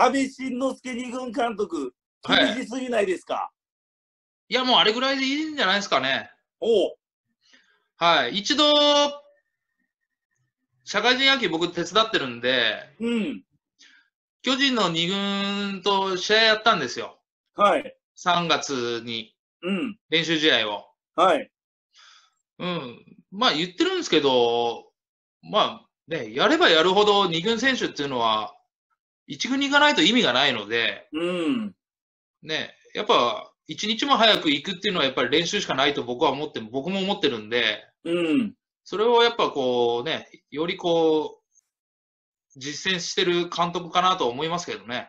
安倍晋之助二軍監督、厳しすぎないですか、はい、いや、もうあれぐらいでいいんじゃないですかね。おはい。一度、社会人野球僕手伝ってるんで、うん。巨人の二軍と試合やったんですよ。はい。3月に。うん。練習試合を。はい。うん。まあ言ってるんですけど、まあね、やればやるほど二軍選手っていうのは、一軍に行かないと意味がないので、うん。ね、やっぱ、一日も早く行くっていうのはやっぱり練習しかないと僕は思って、僕も思ってるんで、うん。それをやっぱこうね、よりこう、実践してる監督かなと思いますけどね。